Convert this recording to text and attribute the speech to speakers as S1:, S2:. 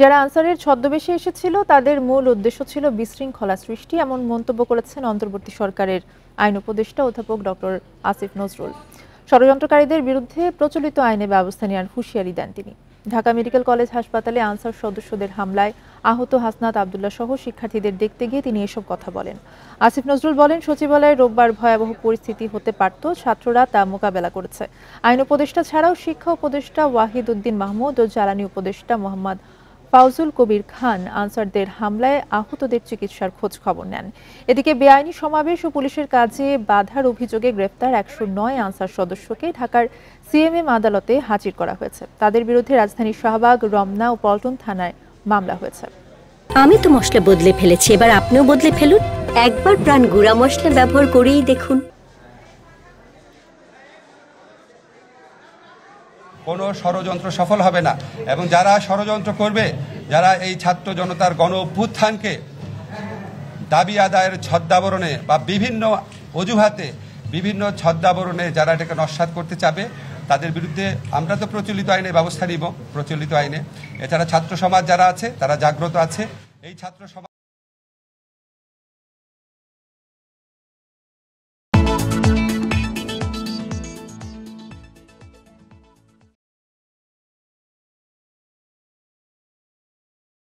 S1: যারা আনসারের ছদ্মবেশে এসেছিল তাদের মূল উদ্দেশ্য ছিল বিশৃঙ্খলা সৃষ্টি এমন মন্তব্য করেছেন অন্তর্বর্তী সরকারের আইন উপদেষ্টা অধ্যাপক ডক্টর আসিফ নজরুল ষড়যন্ত্রকারীদের বিরুদ্ধে প্রচলিত আইনে ব্যবস্থা নেওয়ার হুঁশিয়ারি দেন তিনি ঢাকা মেডিকেল কলেজ হাসপাতালে আনসার সদস্যদের হামলায় আহত হাসনাত আবদুল্লাহ সহ শিক্ষার্থীদের দেখতে গিয়ে তিনি এসব কথা বলেন আসিফ নজরুল বলেন সচিবালয়ে রোববার ভয়াবহ পরিস্থিতি হতে পারত ছাত্ররা তা মোকাবেলা করেছে আইন উপদেষ্টা ছাড়াও শিক্ষা উপদেষ্টা ওয়াহিদ উদ্দিন মাহমুদ ও জ্বালানি উপদেষ্টা মোহাম্মদ ফাউজুল কবির খান আনসারদের হামলায় আহতদের চিকিৎসার খোঁজ খবর নেন এদিকে বেআইনি সমাবেশ ও পুলিশের কাজে বাধার অভিযোগে গ্রেপ্তার একশো নয় আনসার সদস্যকে ঢাকার সিএমএম আদালতে হাজির করা হয়েছে তাদের বিরুদ্ধে রাজধানীর শাহবাগ রমনা ও পল্টন থানায়
S2: মামলা হয়েছে আমি তো মশলা বদলে ফেলেছি এবার আপনিও বদলে ফেলুন একবার প্রাণ গুঁড়া মশলা ব্যবহার করেই দেখুন
S3: কোনো ষড়যন্ত্র সফল হবে না এবং যারা ষড়যন্ত্র করবে যারা এই ছাত্র জনতার গণ অভ্যুত্থানকে দাবি আদায়ের ছদ্মাবরণে বা বিভিন্ন অজুহাতে বিভিন্ন ছদ্মাবরণে যারা এটাকে নস্বাত করতে চাবে তাদের বিরুদ্ধে আমরা তো প্রচলিত আইনে ব্যবস্থা নিব প্রচলিত আইনে এছাড়া ছাত্র সমাজ যারা আছে তারা জাগ্রত আছে এই ছাত্র সমাজ